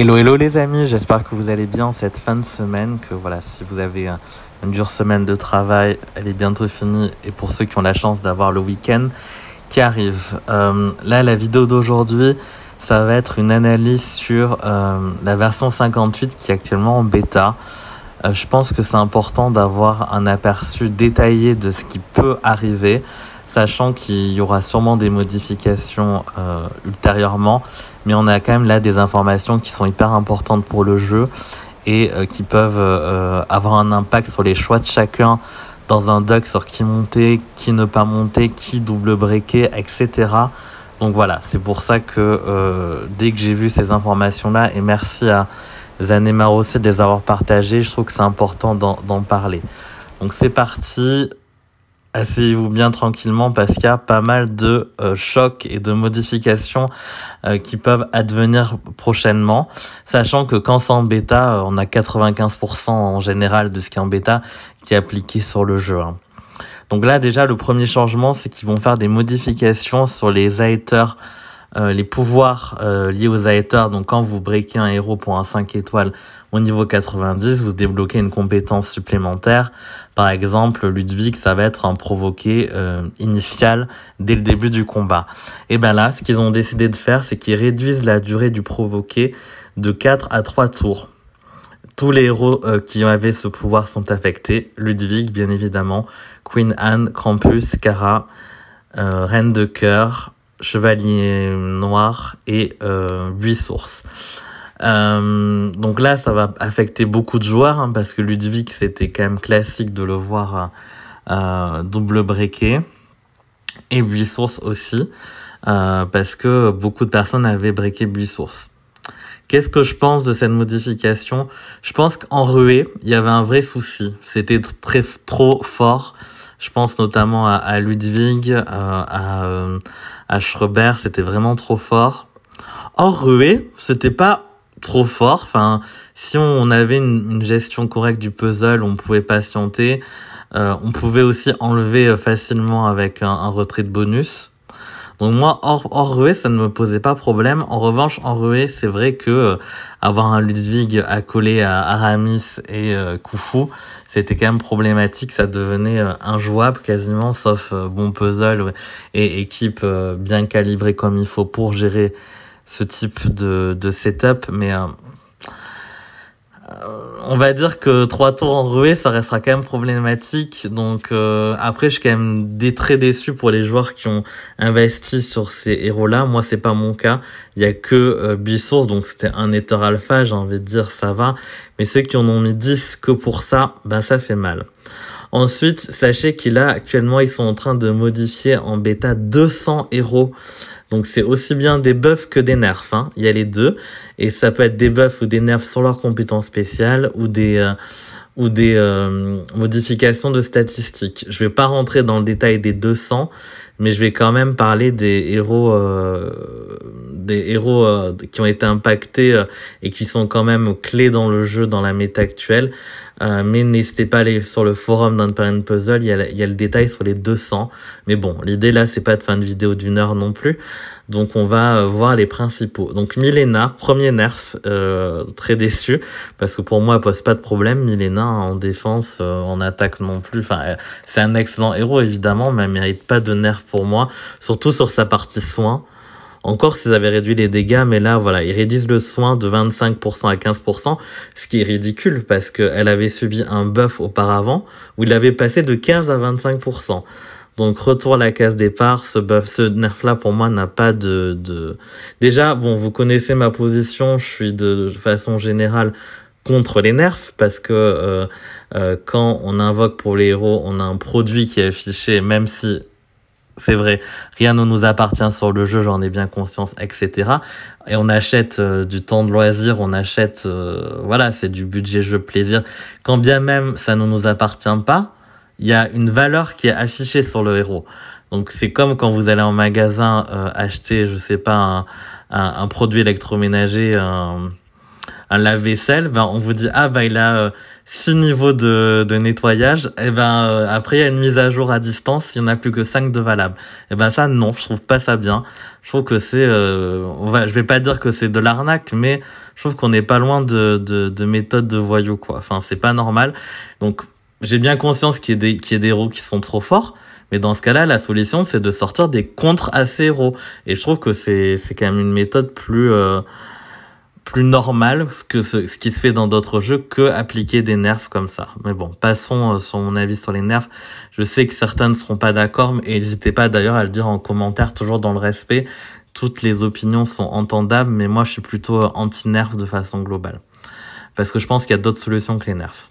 Hello, hello les amis, j'espère que vous allez bien cette fin de semaine, que voilà, si vous avez une dure semaine de travail, elle est bientôt finie, et pour ceux qui ont la chance d'avoir le week-end qui arrive. Euh, là, la vidéo d'aujourd'hui, ça va être une analyse sur euh, la version 58 qui est actuellement en bêta. Euh, je pense que c'est important d'avoir un aperçu détaillé de ce qui peut arriver, sachant qu'il y aura sûrement des modifications ultérieurement mais on a quand même là des informations qui sont hyper importantes pour le jeu et euh, qui peuvent euh, avoir un impact sur les choix de chacun dans un deck sur qui monter, qui ne pas monter, qui double breaker, etc. Donc voilà, c'est pour ça que euh, dès que j'ai vu ces informations-là, et merci à Zanemar aussi de les avoir partagées, je trouve que c'est important d'en parler. Donc c'est parti, Asseyez-vous bien tranquillement parce qu'il y a pas mal de euh, chocs et de modifications euh, qui peuvent advenir prochainement, sachant que quand c'est en bêta, euh, on a 95% en général de ce qui est en bêta qui est appliqué sur le jeu. Hein. Donc là déjà le premier changement c'est qu'ils vont faire des modifications sur les aether, les pouvoirs liés aux aether. Donc quand vous breakez un héros pour un 5 étoiles au niveau 90, vous débloquez une compétence supplémentaire. Par exemple, Ludwig, ça va être un provoqué euh, initial dès le début du combat. Et ben là, ce qu'ils ont décidé de faire, c'est qu'ils réduisent la durée du provoqué de 4 à 3 tours. Tous les héros euh, qui avaient ce pouvoir sont affectés. Ludwig, bien évidemment, Queen Anne, Krampus, Cara, euh, Reine de Cœur, Chevalier Noir et 8 Sources. Euh, donc là, ça va affecter beaucoup de joueurs hein, parce que Ludwig, c'était quand même classique de le voir euh, euh double breaké et Buissource aussi euh, parce que beaucoup de personnes avaient breaké Buissource. Qu'est-ce que je pense de cette modification Je pense qu'en ruée, il y avait un vrai souci. C'était très trop fort. Je pense notamment à, à Ludwig, euh, à, à Schreber, c'était vraiment trop fort. En ruée, c'était pas trop fort. Enfin, si on avait une, gestion correcte du puzzle, on pouvait patienter. Euh, on pouvait aussi enlever euh, facilement avec un, retrait de bonus. Donc moi, hors, ça ne me posait pas problème. En revanche, en ruée, c'est vrai que euh, avoir un Ludwig accolé à Aramis et Kufu, c'était quand même problématique. Ça devenait injouable quasiment, sauf bon puzzle et équipe bien calibrée comme il faut pour gérer ce type de, de setup, mais euh, on va dire que trois tours en ruée, ça restera quand même problématique. Donc euh, après, je suis quand même très déçu pour les joueurs qui ont investi sur ces héros-là. Moi, c'est pas mon cas. Il y a que euh, source donc c'était un éteur alpha, j'ai envie de dire, ça va. Mais ceux qui en ont mis 10 que pour ça, ben ça fait mal. Ensuite, sachez qu'il a actuellement, ils sont en train de modifier en bêta 200 héros donc c'est aussi bien des buffs que des nerfs. Hein. Il y a les deux. Et ça peut être des buffs ou des nerfs sur leurs compétences spéciales ou des, euh, ou des euh, modifications de statistiques. Je ne vais pas rentrer dans le détail des 200 mais je vais quand même parler des héros, euh, des héros euh, qui ont été impactés euh, et qui sont quand même clés dans le jeu, dans la méta actuelle. Euh, mais n'hésitez pas à aller sur le forum d'Unparent Puzzle, il y, a, il y a le détail sur les 200. Mais bon, l'idée là, c'est pas de fin de vidéo d'une heure non plus. Donc on va euh, voir les principaux. Donc Milena, premier nerf, euh, très déçu, parce que pour moi, elle pose pas de problème. Milena hein, en défense, euh, en attaque non plus. Enfin, c'est un excellent héros, évidemment, mais elle mérite pas de nerf pour moi, surtout sur sa partie soin. Encore s'ils avaient réduit les dégâts, mais là, voilà, ils réduisent le soin de 25% à 15%, ce qui est ridicule parce qu'elle avait subi un buff auparavant où il avait passé de 15 à 25%. Donc retour à la case départ, ce, nerf là pour moi n'a pas de, Déjà, bon, vous connaissez ma position, je suis de façon générale contre les nerfs parce que euh, euh, quand on invoque pour les héros, on a un produit qui est affiché, même si c'est vrai, rien ne nous appartient sur le jeu, j'en ai bien conscience, etc. Et on achète euh, du temps de loisir, on achète, voilà, c'est du budget jeu plaisir. Quand bien même ça ne nous appartient pas, il y a une valeur qui est affichée sur le héros. Donc c'est comme quand vous allez en magasin euh, acheter, je sais pas, un, un, produit électroménager, un, un lave-vaisselle, ben on vous dit ah ben il a euh, six niveaux de, de nettoyage, et eh ben euh, après il y a une mise à jour à distance, il y en a plus que cinq de valables. Et eh ben ça non, je trouve pas ça bien. Je trouve que c'est, euh, on va, je vais pas dire que c'est de l'arnaque, mais je trouve qu'on n'est pas loin de, de, de méthodes de voyou quoi. Enfin c'est pas normal. Donc j'ai bien conscience qu'il y, a des, qu'il y a des héros qui sont trop forts, mais dans ce cas-là, la solution, c'est de sortir des contre à héros. Et je trouve que c'est, c'est quand même une méthode plus, euh, plus normale que ce, ce, qui se fait dans d'autres jeux que appliquer des nerfs comme ça. Mais bon, passons euh, sur mon avis sur les nerfs. Je sais que certains ne seront pas d'accord, mais n'hésitez pas d'ailleurs à le dire en commentaire, toujours dans le respect. Toutes les opinions sont entendables, mais moi, je suis plutôt anti-nerf de façon globale. Parce que je pense qu'il y a d'autres solutions que les nerfs.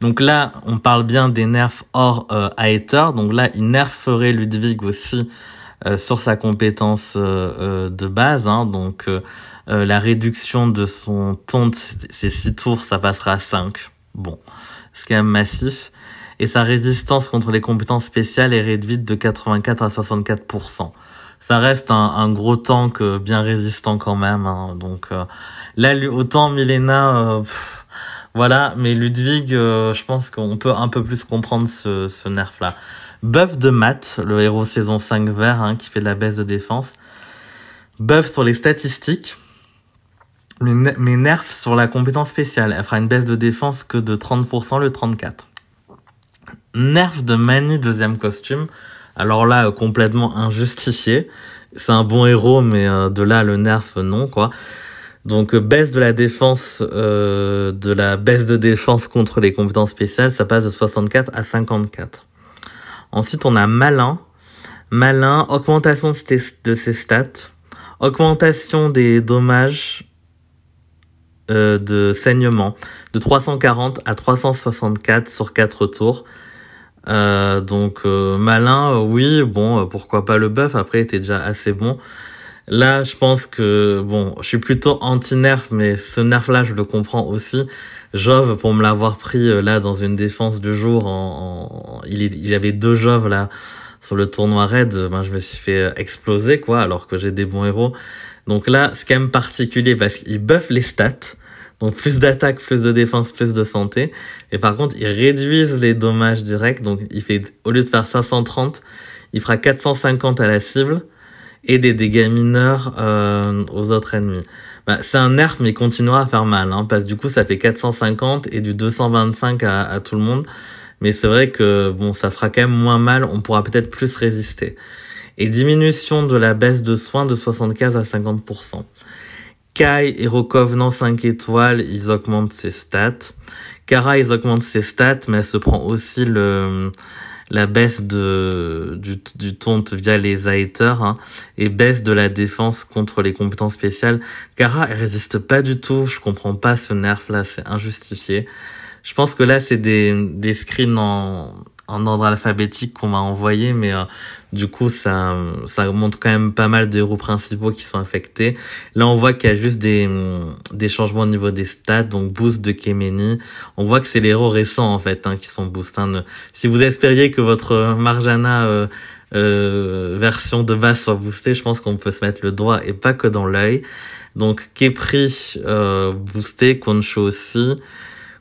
Donc là, on parle bien des nerfs hors euh, Aether. Donc là, il nerferait Ludwig aussi euh, sur sa compétence euh, euh, de base. Hein. Donc la réduction de son taunt, ses 6 tours, ça passera à 5. Bon, c'est quand même massif. Et sa résistance contre les compétences spéciales est réduite de 84 à 64% ça reste un, un, gros tank bien résistant quand même. Hein. Donc là, autant Milena, voilà, mais Ludwig, euh, je pense qu'on peut un peu plus comprendre ce, nerf-là. Buff de Matt, le héros saison 5 vert, hein, qui fait de la baisse de défense. Buff sur les statistiques. Mais nerf sur la compétence spéciale. Elle fera une baisse de défense que de 30% le 34%. Nerf de Manny, deuxième costume. Alors là, complètement injustifié. C'est un bon héros, mais euh, de là, le nerf, non, quoi. Donc euh, baisse de la défense, euh, de la baisse de défense contre les compétences spéciales, ça passe de 64 à 54. Ensuite, on a malin. Malin, augmentation de ses stats, augmentation des dommages euh, de saignement de 340 à 364 sur 4 tours. donc malin, oui, bon, pourquoi pas le buff, après il était déjà assez bon. Là, je pense que, bon, je suis plutôt anti-nerf, mais ce nerf-là, je le comprends aussi. Jove, pour me l'avoir pris euh, là dans une défense du jour, il, y avait deux Jove là sur le tournoi raid, ben, je me suis fait euh, exploser, quoi, alors que j'ai des bons héros. Donc là, ce quand même particulier parce qu'il buff les stats. Donc plus d'attaque, plus de défense, plus de santé. Et par contre, ils réduisent les dommages directs. Donc il fait, au lieu de faire 530, il fera 450 à la cible et des dégâts mineurs euh, aux autres ennemis. Bah, c'est un nerf, mais il continuera à faire mal, hein, parce que du coup, ça fait 450 et du 225 à, tout le monde. Mais c'est vrai que bon, ça fera quand même moins mal, on pourra peut-être plus résister. Et diminution de la baisse de soins de 75 à 50%. Kai et Recovenant 5 étoiles, ils augmentent ses stats. Kara, ils augmentent ses stats, mais elle se prend aussi le la baisse de, du, du via les haters hein, et baisse de la défense contre les compétences spéciales. Kara, elle résiste pas du tout. Je comprends pas ce nerf là, c'est injustifié. Je pense que là, c'est des, des screens en, en ordre alphabétique qu'on m'a envoyé, mais euh, du coup, ça, ça montre quand même pas mal de héros principaux qui sont affectés. Là, on voit qu'il y a juste des, des changements au niveau des stats, donc boost de Kemeni. On voit que c'est les héros récents, en fait, hein, qui sont boost. Hein. Si vous espériez que votre Marjana euh, euh, version de base soit boostée, je pense qu'on peut se mettre le doigt et pas que dans l'œil. Donc, Kepri boosté, Concho aussi.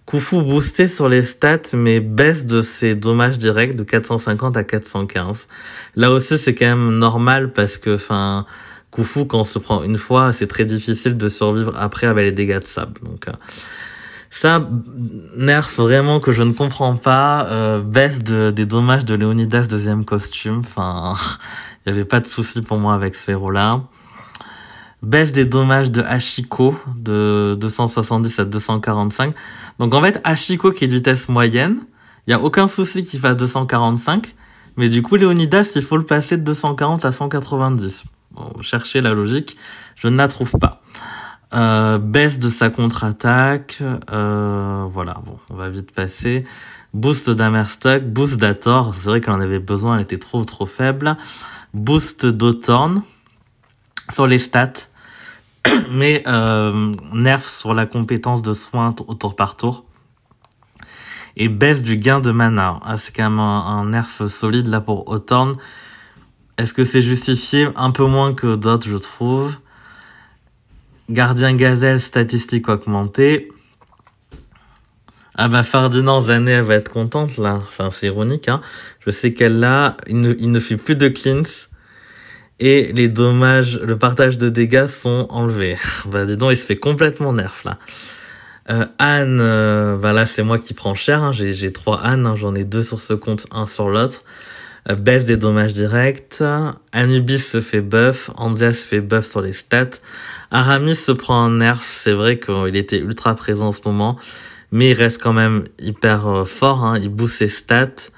Koufou boosté sur les stats, mais baisse de ses dommages directs de 450 à 415. Là aussi, c'est quand même normal parce que, enfin, Koufou, quand on se prend une fois, c'est très difficile de survivre après avec les dégâts de sable. Donc, euh, ça, nerf vraiment que je ne comprends pas, euh, baisse des dommages de Léonidas deuxième costume. Enfin, il n'y avait pas de souci pour moi avec ce héros-là baisse des dommages de Hachiko de 270 à 245. Donc en fait, Hachiko qui est de vitesse moyenne, il n'y a aucun souci qu'il fasse 245. Mais du coup, Leonidas, il faut le passer de 240 à 190. Bon, cherchez la logique, je ne la trouve pas. Euh, baisse de sa contre-attaque, euh, voilà, bon, on va vite passer. Boost d'Amerstock, boost d'Ator, c'est vrai qu'elle en avait besoin, elle était trop trop faible. Boost d'Autorn, sur les stats. mais euh, nerf sur la compétence de soin au tour par tour. Et baisse du gain de mana. Ah, c'est quand même un, nerf solide là pour Hawthorne. Est-ce que c'est justifié Un peu moins que d'autres, je trouve. Gardien Gazelle, statistique augmentée. Ah bah Ferdinand Zanet, elle va être contente là. Enfin, c'est ironique. Hein. Je sais qu'elle là, il ne, il ne fait plus de cleans et les dommages, le partage de dégâts sont enlevés. bah dis donc, il se fait complètement nerf là. Euh, Anne, euh, bah là c'est moi qui prends cher, hein. j'ai trois Anne, hein. j'en ai deux sur ce compte, un sur l'autre. Euh, baisse des dommages directs, Anubis se fait buff, Anzia se fait buff sur les stats, Aramis se prend un nerf, c'est vrai qu'il était ultra présent en ce moment, mais il reste quand même hyper fort, hein. il boost ses stats,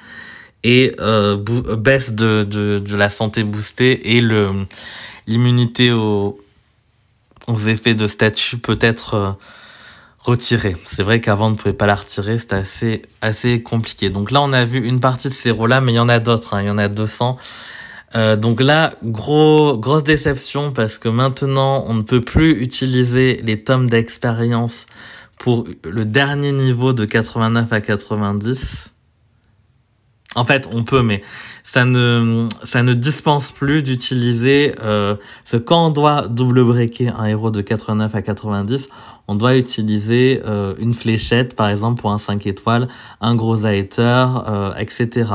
et euh, baisse de, de, de, la santé boostée et le l'immunité aux, aux effets de statut peut être euh, retirée. C'est vrai qu'avant on ne pouvait pas la retirer, c'était assez, assez compliqué. Donc là on a vu une partie de ces rôles-là, mais il y en a d'autres, hein. il y en a 200. Euh, donc là, gros, grosse déception parce que maintenant on ne peut plus utiliser les tomes d'expérience pour le dernier niveau de 89 à 90. En fait, on peut, mais ça ne, dispense plus d'utiliser... Euh, quand on doit double breaker un héros de 89 à 90, on doit utiliser euh, une fléchette, par exemple, pour un 5 étoiles, un gros hater, euh, etc.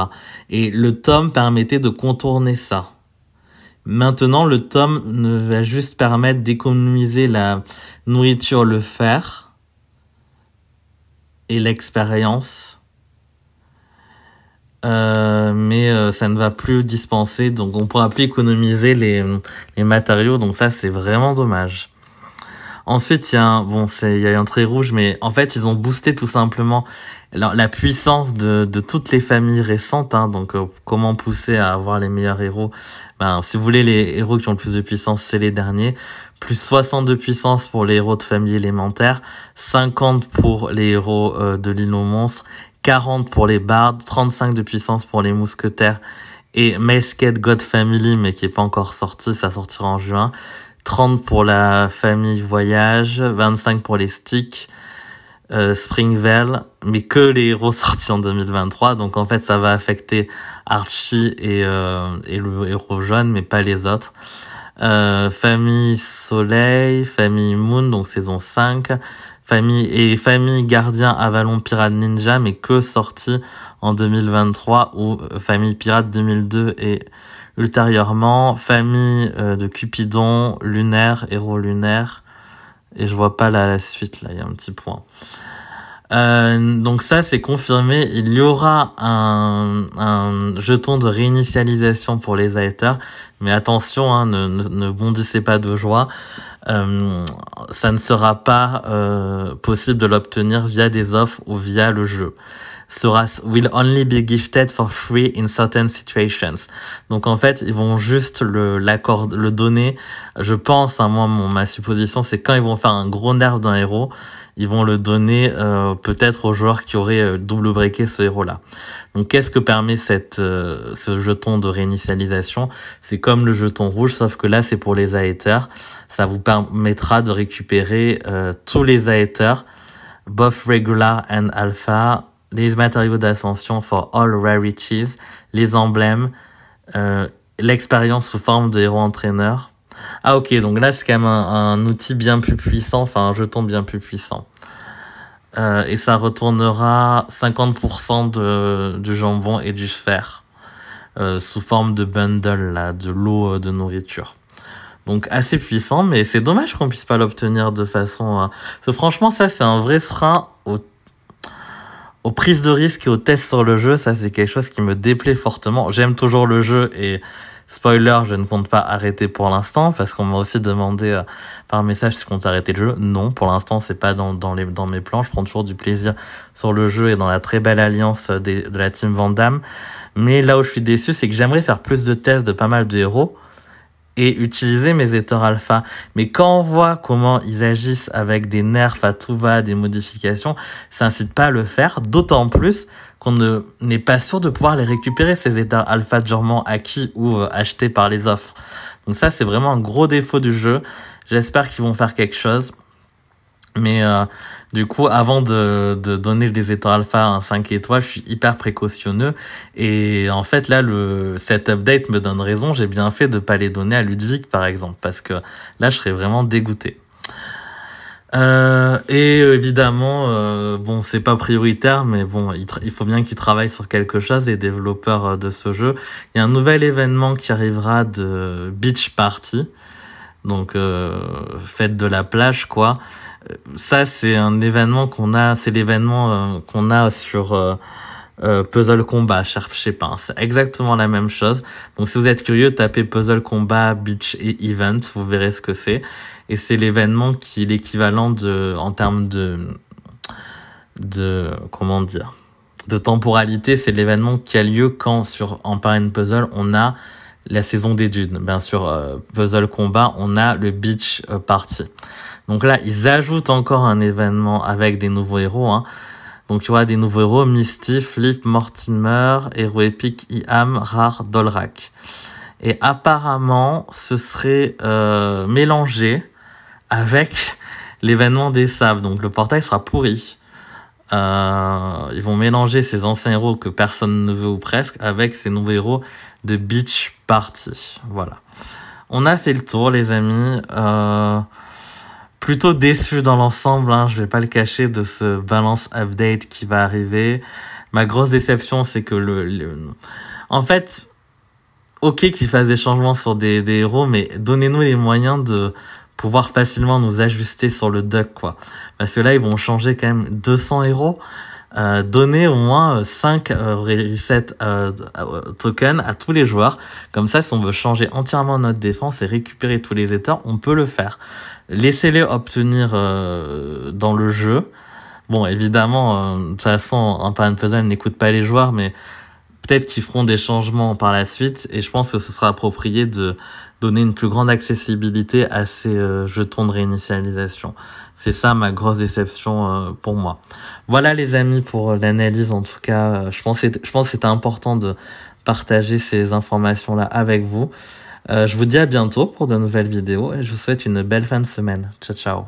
Et le tome permettait de contourner ça. Maintenant, le tome ne va juste permettre d'économiser la nourriture, le fer et l'expérience euh, mais euh, ça ne va plus dispenser, donc on pourra plus économiser les, matériaux, donc ça c'est vraiment dommage. Ensuite, il y a un, bon, c'est, il y a un trait rouge, mais en fait, ils ont boosté tout simplement la, puissance de, toutes les familles récentes, hein, donc euh, comment pousser à avoir les meilleurs héros. Ben, si vous voulez, les héros qui ont le plus de puissance, c'est les derniers. Plus 60 de puissance pour les héros de famille élémentaire, 50 pour les héros de l'île aux monstres 40 pour les bardes, 35 de puissance pour les mousquetaires et Masked God Family, mais qui n'est pas encore sorti, ça sortira en juin. 30 pour la famille Voyage, 25 pour les sticks, euh, Springvale, mais que les héros sortis en 2023. Donc en fait, ça va affecter Archie et, euh, le héros jaune, mais pas les autres. Euh, famille Soleil, Famille Moon, donc saison 5, Famille et Famille Gardien Avalon Pirate Ninja, mais que sorti en 2023 ou euh, Famille Pirate 2002 et ultérieurement Famille euh, de Cupidon, Lunaire, Héros Lunaire. Et je vois pas la suite, là, il y a un petit point. Euh, donc ça c'est confirmé, il y aura un, jeton de réinitialisation pour les haters, mais attention, hein, ne, ne, ne bondissez pas de joie. Euh, ça ne sera pas euh, possible de l'obtenir via des offres ou via le jeu. Sera will only be gifted for free in certain situations. Donc en fait, ils vont juste le l'accord le donner. Je pense, hein, moi, ma supposition, c'est quand ils vont faire un gros nerf d'un héros, ils vont le donner euh, peut-être aux joueurs qui auraient euh, double breaké ce héros-là. Donc qu'est-ce que permet cette, euh, ce jeton de réinitialisation C'est comme le jeton rouge, sauf que là c'est pour les aéters. Ça vous permettra de récupérer tous les aéters, both regular and alpha, les matériaux d'ascension for all rarities, les emblèmes, l'expérience sous forme de héros entraîneur ah ok, donc là c'est quand même un, outil bien plus puissant, enfin un jeton bien plus puissant. Euh, et ça retournera 50% de, du jambon et du fer euh, sous forme de bundle, là, de lot euh, de nourriture. Donc assez puissant, mais c'est dommage qu'on puisse pas l'obtenir de façon... franchement, ça c'est un vrai frein au aux prises de risque et aux tests sur le jeu, ça c'est quelque chose qui me déplaît fortement. J'aime toujours le jeu et Spoiler, je ne compte pas arrêter pour l'instant parce qu'on m'a aussi demandé euh, par message si je compte arrêter le jeu. Non, pour l'instant, c'est pas dans, les, mes plans. Je prends toujours du plaisir sur le jeu et dans la très belle alliance euh, de la team Vandam. Mais là où je suis déçu, c'est que j'aimerais faire plus de tests de pas mal de héros et utiliser mes éteurs alpha. Mais quand on voit comment ils agissent avec des nerfs à tout va, des modifications, ça incite pas à le faire, d'autant plus qu'on n'est pas sûr de pouvoir les récupérer, ces états alpha durement acquis ou euh, achetés par les offres. Donc ça, c'est vraiment un gros défaut du jeu. J'espère qu'ils vont faire quelque chose. Mais euh, du coup, avant de, donner des états alpha à un 5 étoiles, je suis hyper précautionneux. Et en fait, là, le, cet update me donne raison. J'ai bien fait de ne pas les donner à Ludwig, par exemple, parce que là, je serais vraiment dégoûté. Euh, et euh, évidemment, euh, bon, c'est pas prioritaire, mais bon, il, faut bien qu'ils travaillent sur quelque chose, les développeurs de ce jeu. Il y a un nouvel événement qui arrivera de Beach Party, donc fête de la plage, quoi. Ça, c'est un événement qu'on a, c'est l'événement qu'on a sur euh, puzzle Combat, Sharp Pain. C'est exactement la même chose. Donc si vous êtes curieux, tapez Puzzle Combat Beach et Event, vous verrez ce que c'est. Et c'est l'événement qui est l'équivalent de, en termes de, de, comment dire, de temporalité, c'est l'événement qui a lieu quand sur Empire and Puzzle, on a la saison des dunes. Bien sûr, euh, Puzzle Combat, on a le Beach euh, Party. Donc là, ils ajoutent encore un événement avec des nouveaux héros. Hein. Donc tu vois des nouveaux héros, Misty, Flip, Mortimer, héros épique, Iam, Rare, Dolrak. Et apparemment, ce serait euh, mélangé avec l'événement des sables. Donc le portail sera pourri. Euh, ils vont mélanger ces anciens héros que personne ne veut ou presque avec ces nouveaux héros de Beach Party. Voilà. On a fait le tour, les amis. Euh, plutôt déçu dans l'ensemble, hein, je vais pas le cacher, de ce balance update qui va arriver. Ma grosse déception, c'est que le, En fait, ok qu'ils fassent des changements sur des, des héros, mais donnez-nous les moyens de pouvoir facilement nous ajuster sur le duck, quoi. Parce que là, ils vont changer quand même 200 héros. Euh, donner au moins 5 euh, euh, reset tokens à tous les joueurs. Comme ça, si on veut changer entièrement notre défense et récupérer tous les états, on peut le faire. Laissez-les obtenir dans le jeu. Bon, évidemment, de toute façon, un parent puzzle n'écoute pas les joueurs, mais peut-être qu'ils feront des changements par la suite et je pense que ce sera approprié de donner une plus grande accessibilité à ces euh, jetons de réinitialisation. C'est ça ma grosse déception euh, pour moi. Voilà les amis pour euh, l'analyse en tout cas. Je pense je pense c'était important de partager ces informations là avec vous. je vous dis à bientôt pour de nouvelles vidéos et je vous souhaite une belle fin de semaine. Ciao ciao.